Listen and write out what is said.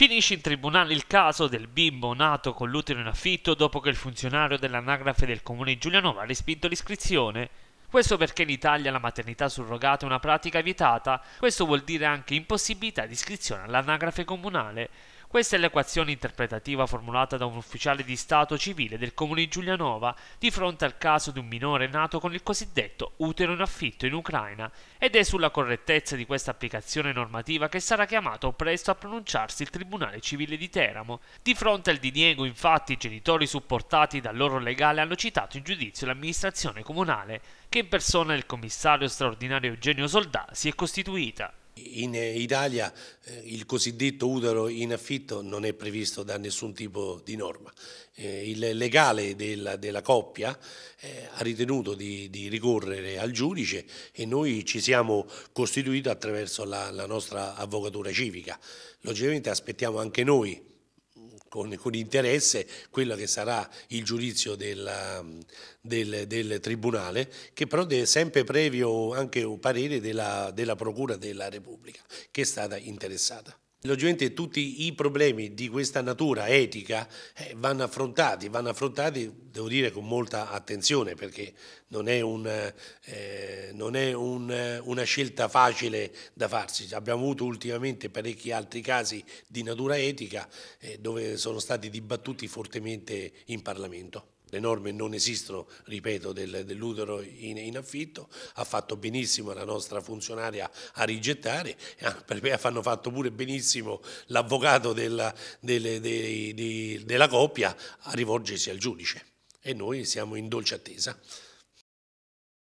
Finisce in tribunale il caso del bimbo nato con l'utero in affitto dopo che il funzionario dell'anagrafe del comune di Giulianova ha respinto l'iscrizione. Questo perché in Italia la maternità surrogata è una pratica vietata, questo vuol dire anche impossibilità di iscrizione all'anagrafe comunale. Questa è l'equazione interpretativa formulata da un ufficiale di Stato civile del comune di Giulianova di fronte al caso di un minore nato con il cosiddetto utero in affitto in Ucraina ed è sulla correttezza di questa applicazione normativa che sarà chiamato presto a pronunciarsi il Tribunale Civile di Teramo. Di fronte al diniego, infatti, i genitori supportati dal loro legale hanno citato in giudizio l'amministrazione comunale, che in persona del commissario straordinario Eugenio Soldà si è costituita. In Italia eh, il cosiddetto utero in affitto non è previsto da nessun tipo di norma. Eh, il legale della, della coppia eh, ha ritenuto di, di, ricorrere al giudice e noi ci siamo costituiti attraverso la, la nostra avvocatura civica. Logicamente aspettiamo anche noi con, con, interesse quello che sarà il giudizio della, del, del, Tribunale, che però deve sempre previo anche un parere della, della Procura della Repubblica, che è stata interessata. Logicamente tutti i problemi di questa natura etica eh, vanno affrontati, vanno affrontati devo dire con molta attenzione perché non è, un, eh, non è un, una scelta facile da farsi. Abbiamo avuto ultimamente parecchi altri casi di natura etica eh, dove sono stati dibattuti fortemente in Parlamento le norme non esistono, ripeto, del, dell'utero in, in, affitto, ha fatto benissimo la nostra funzionaria a rigettare, hanno fatto pure benissimo l'avvocato della, delle, dei, dei, della coppia a rivolgersi al giudice e noi siamo in dolce attesa.